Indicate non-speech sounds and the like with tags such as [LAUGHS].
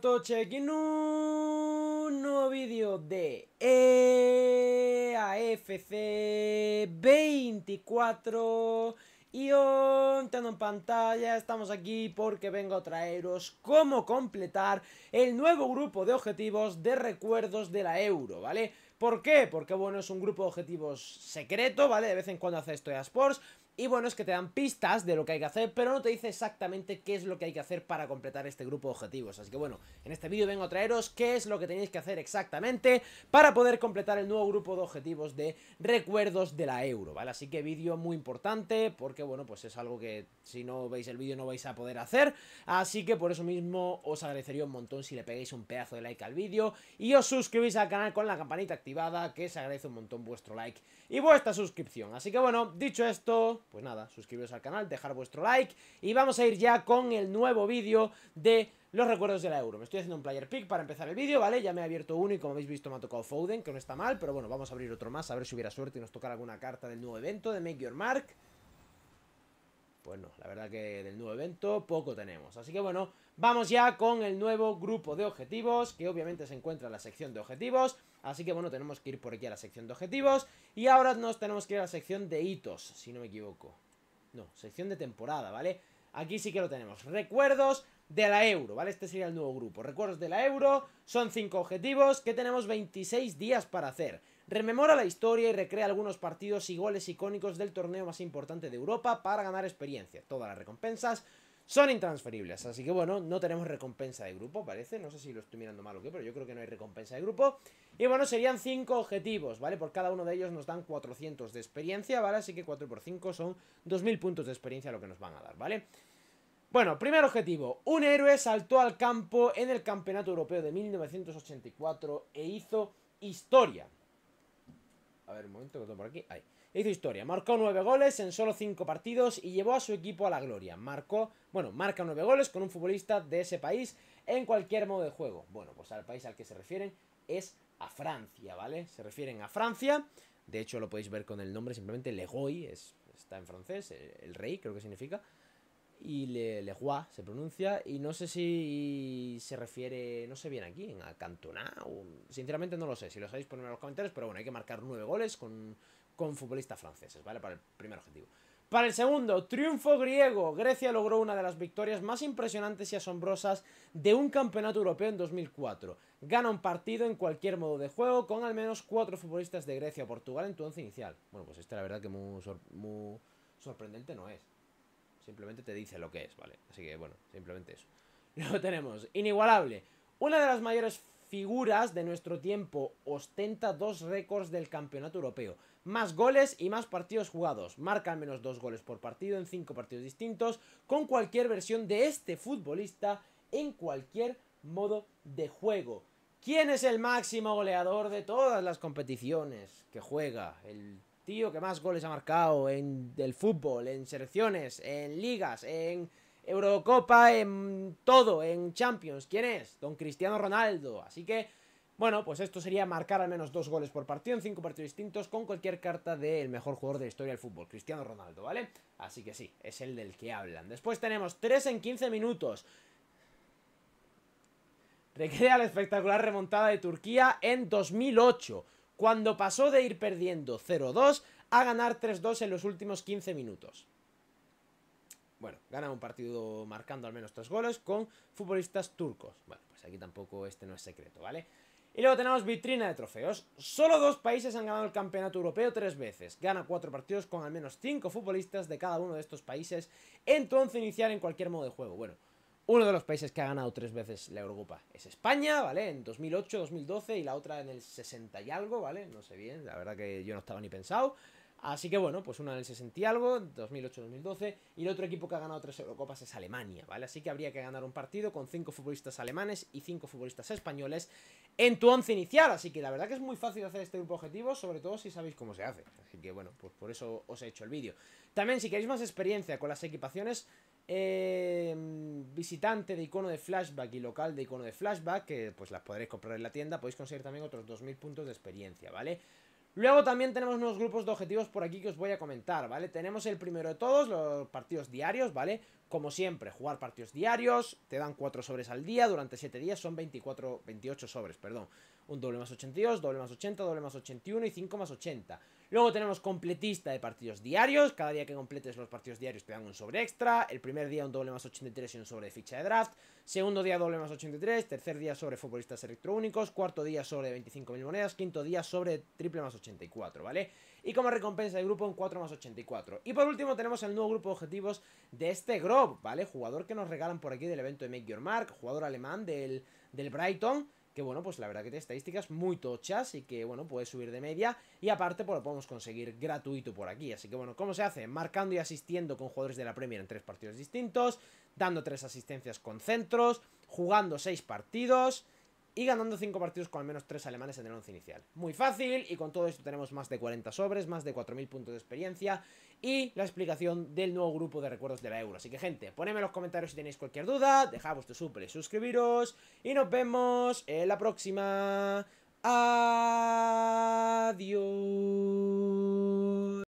Check en un nuevo vídeo de EAFC 24 y hoy, entrando en pantalla estamos aquí porque vengo a traeros cómo completar el nuevo grupo de objetivos de recuerdos de la Euro, ¿vale? ¿Por qué? Porque, bueno, es un grupo de objetivos secreto, ¿vale? De vez en cuando hace esto EA Sports. Y bueno, es que te dan pistas de lo que hay que hacer, pero no te dice exactamente qué es lo que hay que hacer para completar este grupo de objetivos. Así que bueno, en este vídeo vengo a traeros qué es lo que tenéis que hacer exactamente para poder completar el nuevo grupo de objetivos de recuerdos de la euro, ¿vale? Así que vídeo muy importante porque bueno, pues es algo que si no veis el vídeo no vais a poder hacer. Así que por eso mismo os agradecería un montón si le pegáis un pedazo de like al vídeo y os suscribís al canal con la campanita activada, que se agradece un montón vuestro like y vuestra suscripción. Así que bueno, dicho esto pues nada, suscribiros al canal, dejar vuestro like y vamos a ir ya con el nuevo vídeo de los recuerdos de la Euro. Me estoy haciendo un player pick para empezar el vídeo, ¿vale? Ya me he abierto uno y como habéis visto me ha tocado Foden, que no está mal, pero bueno, vamos a abrir otro más, a ver si hubiera suerte y nos tocará alguna carta del nuevo evento de Make Your Mark. Bueno, la verdad que del nuevo evento poco tenemos. Así que bueno, vamos ya con el nuevo grupo de objetivos, que obviamente se encuentra en la sección de objetivos. Así que bueno, tenemos que ir por aquí a la sección de objetivos. Y ahora nos tenemos que ir a la sección de hitos, si no me equivoco. No, sección de temporada, ¿vale? Aquí sí que lo tenemos. Recuerdos de la euro, ¿vale? Este sería el nuevo grupo. Recuerdos de la euro, son cinco objetivos que tenemos 26 días para hacer. Rememora la historia y recrea algunos partidos y goles icónicos del torneo más importante de Europa para ganar experiencia. Todas las recompensas son intransferibles. Así que bueno, no tenemos recompensa de grupo, parece. No sé si lo estoy mirando mal o qué, pero yo creo que no hay recompensa de grupo. Y bueno, serían 5 objetivos, ¿vale? Por cada uno de ellos nos dan 400 de experiencia, ¿vale? Así que 4 por 5 son 2000 puntos de experiencia lo que nos van a dar, ¿vale? Bueno, primer objetivo. Un héroe saltó al campo en el Campeonato Europeo de 1984 e hizo historia. A ver, un momento que tengo por aquí. Ahí hizo historia. Marcó nueve goles en solo cinco partidos y llevó a su equipo a la gloria. Marcó, bueno, marca nueve goles con un futbolista de ese país en cualquier modo de juego. Bueno, pues al país al que se refieren es a Francia, ¿vale? Se refieren a Francia. De hecho, lo podéis ver con el nombre, simplemente Legoy, es, está en francés, el, rey creo que significa. Y Le, se pronuncia. Y no sé si se refiere, no sé bien aquí, en Cantona. sinceramente no lo sé. Si lo sabéis, ponedme en los comentarios. Pero bueno, hay que marcar nueve goles con con futbolistas franceses, ¿vale? Para el primer objetivo. Para el segundo, triunfo griego. Grecia logró una de las victorias más impresionantes y asombrosas de un campeonato europeo en 2004. Gana un partido en cualquier modo de juego con al menos cuatro futbolistas de Grecia o Portugal en tu once inicial. Bueno, pues este la verdad que muy, sorprendente no es. Simplemente te dice lo que es, ¿vale? Así que bueno, simplemente eso. lo [LAUGHS] tenemos, inigualable. Una de las mayores figuras de nuestro tiempo, ostenta dos récords del campeonato europeo. Más goles y más partidos jugados. Marca al menos dos goles por partido en cinco partidos distintos, con cualquier versión de este futbolista en cualquier modo de juego. ¿Quién es el máximo goleador de todas las competiciones que juega? El tío que más goles ha marcado en el fútbol, en selecciones, en ligas, en Eurocopa, en todo, en Champions. ¿Quién es? Don Cristiano Ronaldo. Así que, bueno, pues esto sería marcar al menos dos goles por partido en cinco partidos distintos con cualquier carta del mejor jugador de la historia del fútbol, Cristiano Ronaldo, ¿vale? Así que sí, es el del que hablan. Después tenemos 3 en 15 minutos. Recrea la espectacular remontada de Turquía en 2008, cuando pasó de ir perdiendo 0-2 a ganar 3-2 en los últimos 15 minutos. Bueno, gana un partido marcando al menos tres goles con futbolistas turcos. Bueno, pues aquí tampoco este no es secreto, ¿vale? Y luego tenemos vitrina de trofeos. Solo dos países han ganado el campeonato europeo tres veces. Gana cuatro partidos con al menos cinco futbolistas de cada uno de estos países Entonces, iniciar en cualquier modo de juego. Bueno, uno de los países que ha ganado tres veces la Eurocopa es España, ¿vale? En 2008, 2012 y la otra en el 60 y algo, ¿vale? No sé bien, la verdad que yo no estaba ni pensado. Así que bueno, pues una del 60 y algo, 2008-2012, y el otro equipo que ha ganado tres Eurocopas es Alemania, ¿vale? Así que habría que ganar un partido con cinco futbolistas alemanes y cinco futbolistas españoles en tu once inicial, así que la verdad que es muy fácil hacer este grupo objetivo, sobre todo si sabéis cómo se hace. Así que bueno, pues por eso os he hecho el vídeo. También si queréis más experiencia con las equipaciones, eh, visitante de icono de flashback y local de icono de flashback, que pues las podréis comprar en la tienda, podéis conseguir también otros 2.000 puntos de experiencia, ¿vale? Luego también tenemos unos grupos de objetivos por aquí que os voy a comentar, ¿vale? Tenemos el primero de todos, los partidos diarios, ¿vale? Como siempre, jugar partidos diarios, te dan 4 sobres al día, durante 7 días son 24, 28 sobres, perdón. Un doble más 82, doble más 80, doble más 81 y 5 más 80. Luego tenemos completista de partidos diarios, cada día que completes los partidos diarios te dan un sobre extra, el primer día un doble más 83 y un sobre de ficha de draft, segundo día doble más 83, tercer día sobre futbolistas electrónicos, cuarto día sobre 25.000 monedas, quinto día sobre triple más 84, ¿vale? y como recompensa de grupo un 4 más 84. Y por último tenemos el nuevo grupo de objetivos de este Grob, ¿vale? Jugador que nos regalan por aquí del evento de Make Your Mark, jugador alemán del, del Brighton, que bueno, pues la verdad que tiene estadísticas muy tochas y que bueno, puede subir de media y aparte pues lo podemos conseguir gratuito por aquí, así que bueno, ¿cómo se hace? Marcando y asistiendo con jugadores de la Premier en tres partidos distintos, dando tres asistencias con centros, jugando seis partidos y ganando 5 partidos con al menos 3 alemanes en el 11 inicial. Muy fácil y con todo esto tenemos más de 40 sobres, más de 4.000 puntos de experiencia y la explicación del nuevo grupo de recuerdos de la Euro. Así que gente, ponedme en los comentarios si tenéis cualquier duda, dejad vuestro super suscribiros y nos vemos en la próxima. Adiós.